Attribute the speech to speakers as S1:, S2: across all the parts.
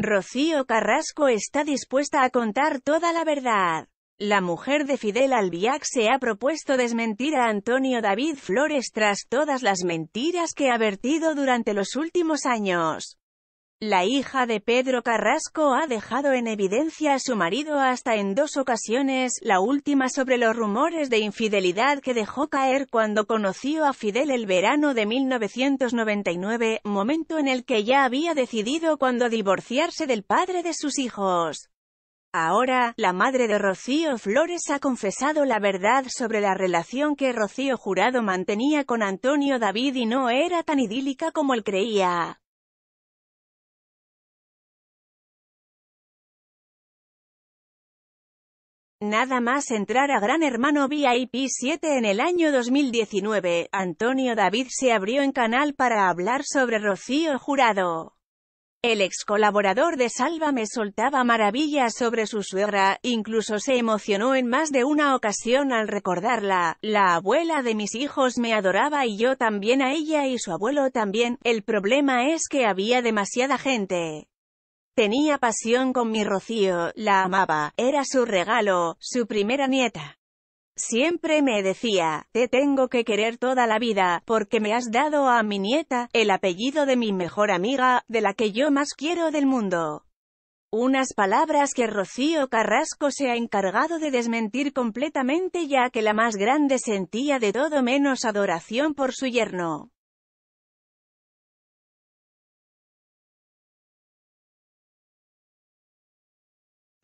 S1: Rocío Carrasco está dispuesta a contar toda la verdad. La mujer de Fidel Albiac se ha propuesto desmentir a Antonio David Flores tras todas las mentiras que ha vertido durante los últimos años. La hija de Pedro Carrasco ha dejado en evidencia a su marido hasta en dos ocasiones, la última sobre los rumores de infidelidad que dejó caer cuando conoció a Fidel el verano de 1999, momento en el que ya había decidido cuando divorciarse del padre de sus hijos. Ahora, la madre de Rocío Flores ha confesado la verdad sobre la relación que Rocío Jurado mantenía con Antonio David y no era tan idílica como él creía.
S2: Nada más entrar
S1: a Gran Hermano VIP 7 en el año 2019, Antonio David se abrió en canal para hablar sobre Rocío Jurado. El ex colaborador de Salva me soltaba maravillas sobre su suegra, incluso se emocionó en más de una ocasión al recordarla. La abuela de mis hijos me adoraba y yo también a ella y su abuelo también, el problema es que había demasiada gente. Tenía pasión con mi Rocío, la amaba, era su regalo, su primera nieta. Siempre me decía, te tengo que querer toda la vida, porque me has dado a mi nieta, el apellido de mi mejor amiga, de la que yo más quiero del mundo. Unas palabras que Rocío Carrasco se ha encargado de desmentir completamente ya que la más grande sentía de todo menos adoración por su yerno.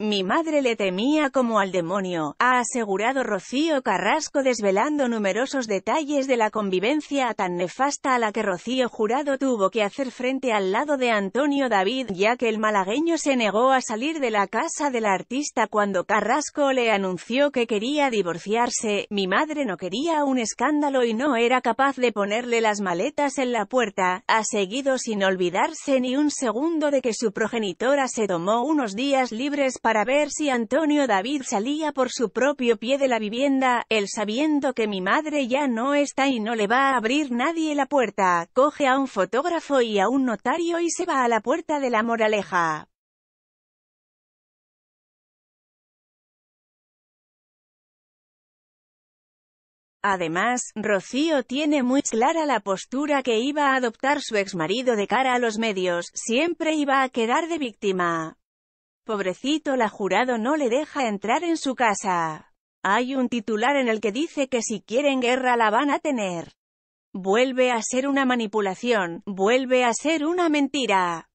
S1: Mi madre le temía como al demonio, ha asegurado Rocío Carrasco desvelando numerosos detalles de la convivencia tan nefasta a la que Rocío Jurado tuvo que hacer frente al lado de Antonio David, ya que el malagueño se negó a salir de la casa del artista cuando Carrasco le anunció que quería divorciarse. Mi madre no quería un escándalo y no era capaz de ponerle las maletas en la puerta, ha seguido sin olvidarse ni un segundo de que su progenitora se tomó unos días libres para ver si Antonio David salía por su propio pie de la vivienda, él sabiendo que mi madre ya no está y no le va a abrir nadie la puerta, coge a un fotógrafo y a un notario y se va a la puerta de la moraleja. Además, Rocío tiene muy clara la postura que iba a adoptar su exmarido de cara a los medios, siempre iba a quedar de víctima. Pobrecito la jurado no le deja entrar en su casa. Hay un titular en el que dice que si quieren guerra la van a tener. Vuelve a ser una manipulación, vuelve a ser una mentira.